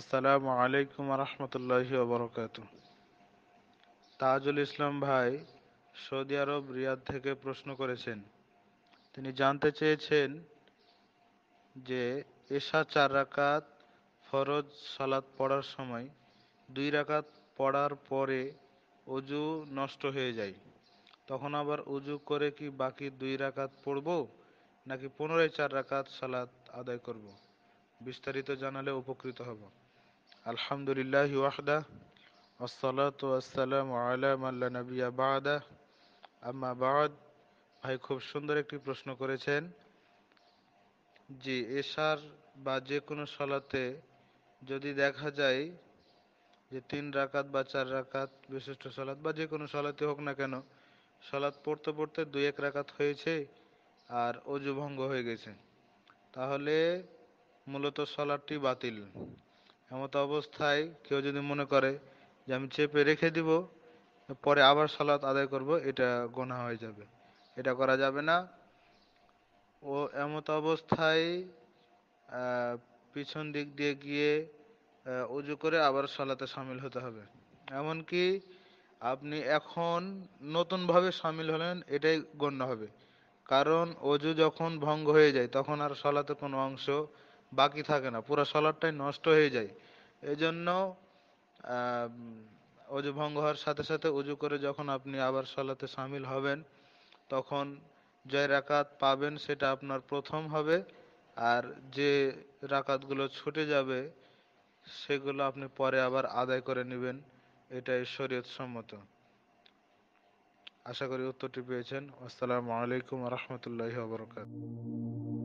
আসসালামু আলাইকুম রহমতুল্লাহ বরকাত তাজুল ইসলাম ভাই সৌদি আরব রিয়াদ থেকে প্রশ্ন করেছেন তিনি জানতে চেয়েছেন যে এশা চার রাকাত ফরজ সালাত পড়ার সময় দুই রাকাত পড়ার পরে অজু নষ্ট হয়ে যায় তখন আবার উজু করে কি বাকি দুই রাকাত পড়ব নাকি পুনরায় চার রাকাত সালাত আদায় করব বিস্তারিত জানালে উপকৃত হব আলহামদুলিল্লাহ ওয়াহদা আসসালাত আসসালাম আলাম আল্লাহ নবিয়া বাদা আম্মা বাদ ভাই খুব সুন্দর একটি প্রশ্ন করেছেন জি এশার বা যে কোনো সলাতে যদি দেখা যায় যে তিন রাকাত বা চার রাকাত বিশিষ্ট সলাত বা যে কোনো সলাতে হোক না কেন সলাত পড়তে পড়তে দুই এক রাকাত হয়েছে আর অজু হয়ে গেছে তাহলে মূলত সলাটটি বাতিল এমত অবস্থায় কেউ যদি মনে করে যে আমি চেপে রেখে দিব পরে আবার সালাত আদায় করব এটা গোনা হয়ে যাবে এটা করা যাবে না ও এমত অবস্থায় পিছন দিক দিয়ে গিয়ে উজু করে আবার সালাতে সামিল হতে হবে এমনকি আপনি এখন নতুনভাবে সামিল হলেন এটাই গণ্য হবে কারণ অজু যখন ভঙ্গ হয়ে যায় তখন আর সলাতে কোনো অংশ বাকি থাকে না পুরো সলাটটাই নষ্ট হয়ে যায় এই জন্য অজু ভঙ্গ হওয়ার সাথে সাথে উজু করে যখন আপনি আবার সলাতে সামিল হবেন তখন যে রাকাত পাবেন সেটা আপনার প্রথম হবে আর যে রাকাতগুলো ছুটে যাবে সেগুলো আপনি পরে আবার আদায় করে নেবেন এটাই শরীয়ত সম্মত আশা করি উত্তরটি পেয়েছেন আসসালামু আলাইকুম রহমতুল্লাহ বরকাত